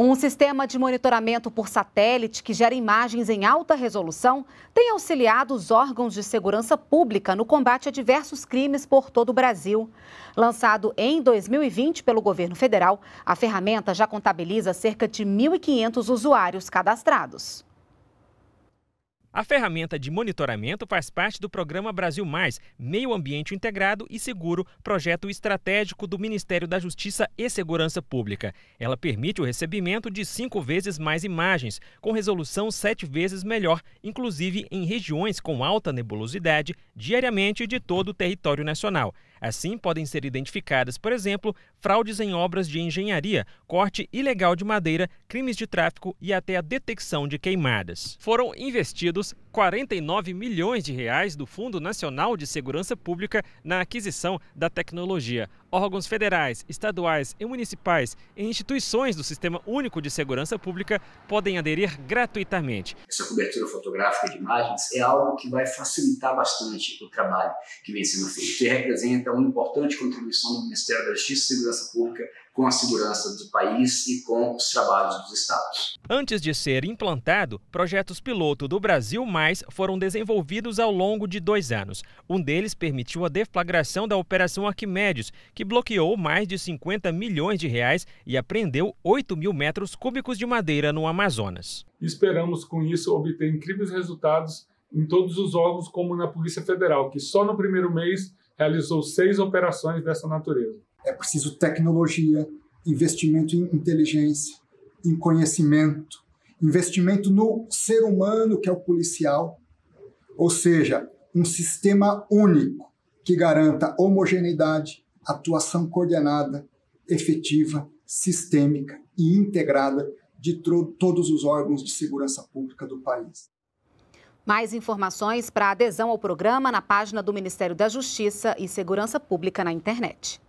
Um sistema de monitoramento por satélite que gera imagens em alta resolução tem auxiliado os órgãos de segurança pública no combate a diversos crimes por todo o Brasil. Lançado em 2020 pelo governo federal, a ferramenta já contabiliza cerca de 1.500 usuários cadastrados. A ferramenta de monitoramento faz parte do programa Brasil Mais, Meio Ambiente Integrado e Seguro, projeto estratégico do Ministério da Justiça e Segurança Pública. Ela permite o recebimento de cinco vezes mais imagens, com resolução sete vezes melhor, inclusive em regiões com alta nebulosidade, diariamente de todo o território nacional. Assim, podem ser identificadas, por exemplo, fraudes em obras de engenharia, corte ilegal de madeira, crimes de tráfico e até a detecção de queimadas. Foram investidos 49 milhões de reais do Fundo Nacional de Segurança Pública na aquisição da tecnologia. Órgãos federais, estaduais e municipais e instituições do Sistema Único de Segurança Pública podem aderir gratuitamente. Essa cobertura fotográfica de imagens é algo que vai facilitar bastante o trabalho que vem sendo feito e representa uma importante contribuição do Ministério da Justiça e Segurança Pública com a segurança do país e com os trabalhos dos estados. Antes de ser implantado, projetos piloto do Brasil Mais foram desenvolvidos ao longo de dois anos. Um deles permitiu a deflagração da Operação Arquimedes, que bloqueou mais de 50 milhões de reais e apreendeu 8 mil metros cúbicos de madeira no Amazonas. Esperamos, com isso, obter incríveis resultados em todos os órgãos, como na Polícia Federal, que só no primeiro mês realizou seis operações dessa natureza. É preciso tecnologia, investimento em inteligência, em conhecimento, investimento no ser humano que é o policial, ou seja, um sistema único que garanta homogeneidade, atuação coordenada, efetiva, sistêmica e integrada de todos os órgãos de segurança pública do país. Mais informações para adesão ao programa na página do Ministério da Justiça e Segurança Pública na internet.